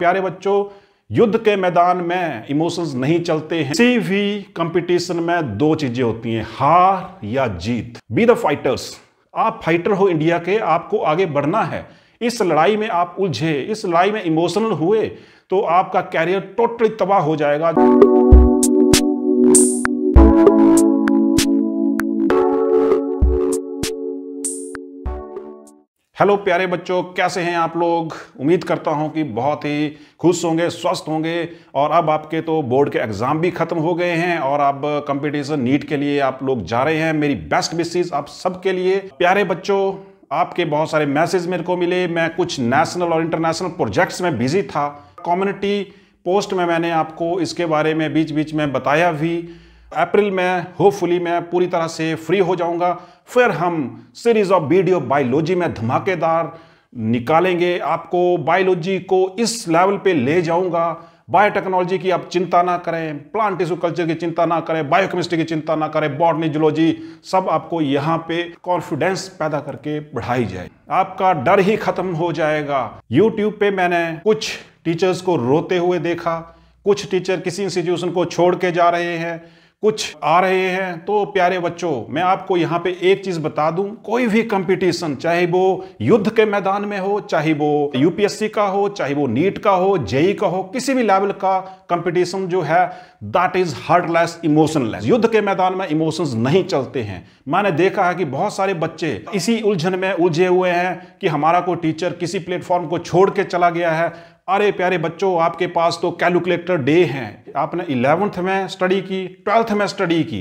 प्यारे बच्चों युद्ध के मैदान में इमोशंस नहीं चलते हैं किसी भी कंपटीशन में दो चीजें होती हैं हार या जीत बी द फाइटर्स आप फाइटर हो इंडिया के आपको आगे बढ़ना है इस लड़ाई में आप उलझे इस लड़ाई में इमोशनल हुए तो आपका कैरियर टोटली तबाह हो जाएगा हेलो प्यारे बच्चों कैसे हैं आप लोग उम्मीद करता हूं कि बहुत ही खुश होंगे स्वस्थ होंगे और अब आपके तो बोर्ड के एग्ज़ाम भी ख़त्म हो गए हैं और अब कंपटीशन नीट के लिए आप लोग जा रहे हैं मेरी बेस्ट विशेष आप सबके लिए प्यारे बच्चों आपके बहुत सारे मैसेज मेरे को मिले मैं कुछ नेशनल और इंटरनेशनल प्रोजेक्ट्स में बिजी था कम्युनिटी पोस्ट में मैंने आपको इसके बारे में बीच बीच में बताया भी अप्रैल में होपफुली मैं पूरी तरह से फ्री हो जाऊंगा फिर हम सीरीज ऑफ वीडियो बायोलॉजी में धमाकेदार निकालेंगे आपको बायोलॉजी को इस लेवल पे ले जाऊंगा बायोटेक्नोलॉजी की आप चिंता ना करें प्लांट टिश्यू कल्चर की चिंता ना करें बायोकेमिस्ट्री की चिंता ना करें बॉडनी जुलॉजी सब आपको यहाँ पे कॉन्फिडेंस पैदा करके बढ़ाई जाए आपका डर ही खत्म हो जाएगा यूट्यूब पे मैंने कुछ टीचर्स को रोते हुए देखा कुछ टीचर किसी इंस्टीट्यूशन को छोड़ के जा रहे हैं कुछ आ रहे हैं तो प्यारे बच्चों मैं आपको यहाँ पे एक चीज बता दूं कोई भी कंपटीशन चाहे वो युद्ध के मैदान में हो चाहे वो यूपीएससी का हो चाहे वो नीट का हो जेई e e का हो किसी भी लेवल का कंपटीशन जो है दैट इज हार्टलेस इमोशनलेस युद्ध के मैदान में इमोशंस नहीं चलते हैं मैंने देखा है कि बहुत सारे बच्चे इसी उलझन में उलझे हुए हैं कि हमारा कोई टीचर किसी प्लेटफॉर्म को छोड़ के चला गया है अरे प्यारे बच्चों आपके पास तो कैलकुलेटर डे हैं आपने इलेवंथ में स्टडी की ट्वेल्थ में स्टडी की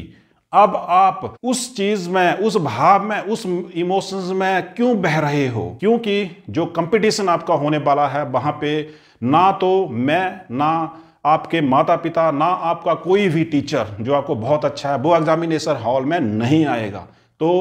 अब आप उस चीज में उस भाव में उस इमोशंस में क्यों बह रहे हो क्योंकि जो कंपटीशन आपका होने वाला है वहां पे ना तो मैं ना आपके माता पिता ना आपका कोई भी टीचर जो आपको बहुत अच्छा है वो एग्जामिनेशन हॉल में नहीं आएगा तो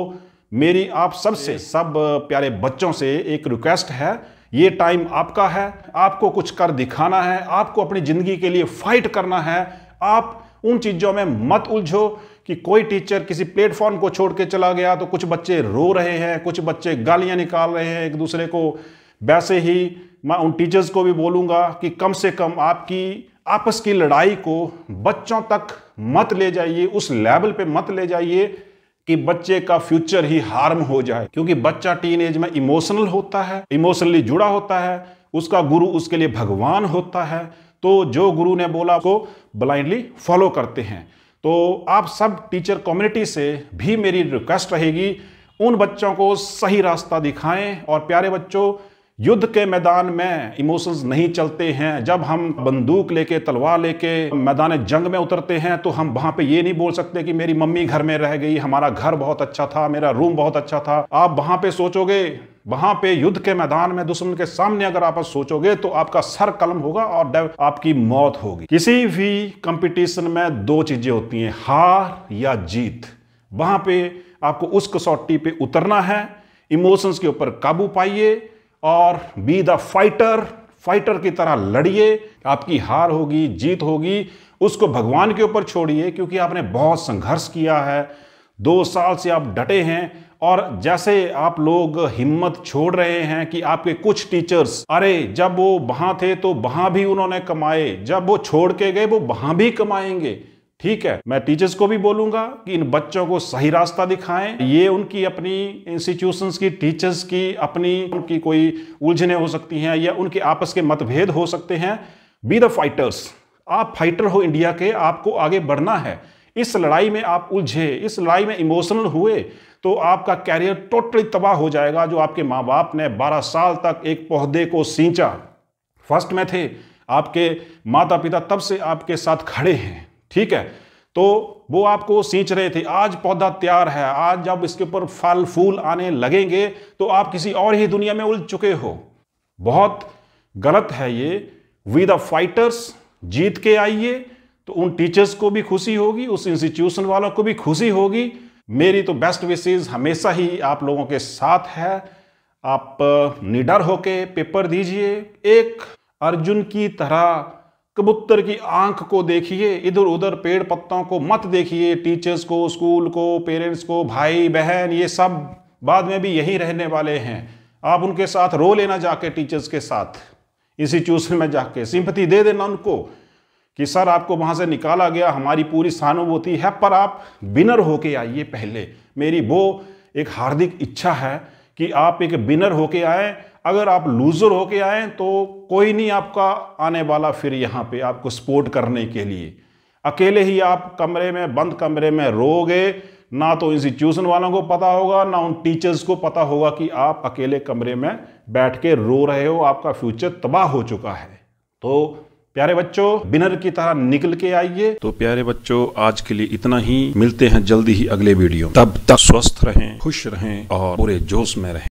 मेरी आप सबसे सब प्यारे बच्चों से एक रिक्वेस्ट है ये टाइम आपका है आपको कुछ कर दिखाना है आपको अपनी ज़िंदगी के लिए फाइट करना है आप उन चीज़ों में मत उलझो कि कोई टीचर किसी प्लेटफॉर्म को छोड़ के चला गया तो कुछ बच्चे रो रहे हैं कुछ बच्चे गालियाँ निकाल रहे हैं एक दूसरे को वैसे ही मैं उन टीचर्स को भी बोलूँगा कि कम से कम आपकी आपस की लड़ाई को बच्चों तक मत ले जाइए उस लेवल पे मत ले जाइए कि बच्चे का फ्यूचर ही हार्म हो जाए क्योंकि बच्चा टीन एज में इमोशनल होता है इमोशनली जुड़ा होता है उसका गुरु उसके लिए भगवान होता है तो जो गुरु ने बोला को ब्लाइंडली फॉलो करते हैं तो आप सब टीचर कम्युनिटी से भी मेरी रिक्वेस्ट रहेगी उन बच्चों को सही रास्ता दिखाएं और प्यारे बच्चों युद्ध के मैदान में इमोशंस नहीं चलते हैं जब हम बंदूक लेके तलवार लेके मैदान जंग में उतरते हैं तो हम वहां पे ये नहीं बोल सकते कि मेरी मम्मी घर में रह गई हमारा घर बहुत अच्छा था मेरा रूम बहुत अच्छा था आप वहां पे सोचोगे वहां पे युद्ध के मैदान में दुश्मन के सामने अगर आप सोचोगे तो आपका सर कलम होगा और आपकी मौत होगी किसी भी कंपटीशन में दो चीजें होती हैं हार या जीत वहां पे आपको उस कसौटी पे उतरना है इमोशंस के ऊपर काबू पाइए और बी द फाइटर फाइटर की तरह लड़िए आपकी हार होगी जीत होगी उसको भगवान के ऊपर छोड़िए क्योंकि आपने बहुत संघर्ष किया है दो साल से आप डटे हैं और जैसे आप लोग हिम्मत छोड़ रहे हैं कि आपके कुछ टीचर्स अरे जब वो वहाँ थे तो वहाँ भी उन्होंने कमाए जब वो छोड़ के गए वो वहाँ भी कमाएंगे ठीक है मैं टीचर्स को भी बोलूंगा कि इन बच्चों को सही रास्ता दिखाएं ये उनकी अपनी इंस्टीट्यूशंस की टीचर्स की अपनी उनकी कोई उलझने हो सकती हैं या उनके आपस के मतभेद हो सकते हैं बी द फाइटर्स आप फाइटर हो इंडिया के आपको आगे बढ़ना है इस लड़ाई में आप उलझे इस लड़ाई में इमोशनल हुए तो आपका कैरियर टोटली तबाह हो जाएगा जो आपके माँ बाप ने बारह साल तक एक पौधे को सींचा फर्स्ट में थे आपके माता पिता तब से आपके साथ खड़े हैं ठीक है तो वो आपको सींच रहे थे आज पौधा तैयार है आज जब इसके ऊपर फल फूल आने लगेंगे तो आप किसी और ही दुनिया में उलझ चुके हो बहुत गलत है ये वी द फाइटर्स जीत के आइए तो उन टीचर्स को भी खुशी होगी उस इंस्टीट्यूशन वालों को भी खुशी होगी मेरी तो बेस्ट विशेज हमेशा ही आप लोगों के साथ है आप निडर होके पेपर दीजिए एक अर्जुन की तरह कबूतर की आंख को देखिए इधर उधर पेड़ पत्तों को मत देखिए टीचर्स को स्कूल को पेरेंट्स को भाई बहन ये सब बाद में भी यही रहने वाले हैं आप उनके साथ रो लेना जाके टीचर्स के साथ इंस्टीट्यूशन में जाके सिंपति दे देना उनको कि सर आपको वहां से निकाला गया हमारी पूरी सहानुभूति है पर आप बिनर होके आइए पहले मेरी वो एक हार्दिक इच्छा है कि आप एक बिनर होके आए अगर आप लूज़र होके आए तो कोई नहीं आपका आने वाला फिर यहाँ पे आपको सपोर्ट करने के लिए अकेले ही आप कमरे में बंद कमरे में रोगे ना तो इंस्टीट्यूशन वालों को पता होगा ना उन टीचर्स को पता होगा कि आप अकेले कमरे में बैठ के रो रहे हो आपका फ्यूचर तबाह हो चुका है तो प्यारे बच्चों बिनर की तरह निकल के आइए तो प्यारे बच्चों आज के लिए इतना ही मिलते हैं जल्दी ही अगले वीडियो तब तक स्वस्थ रहें खुश रहें और पूरे जोश में रहें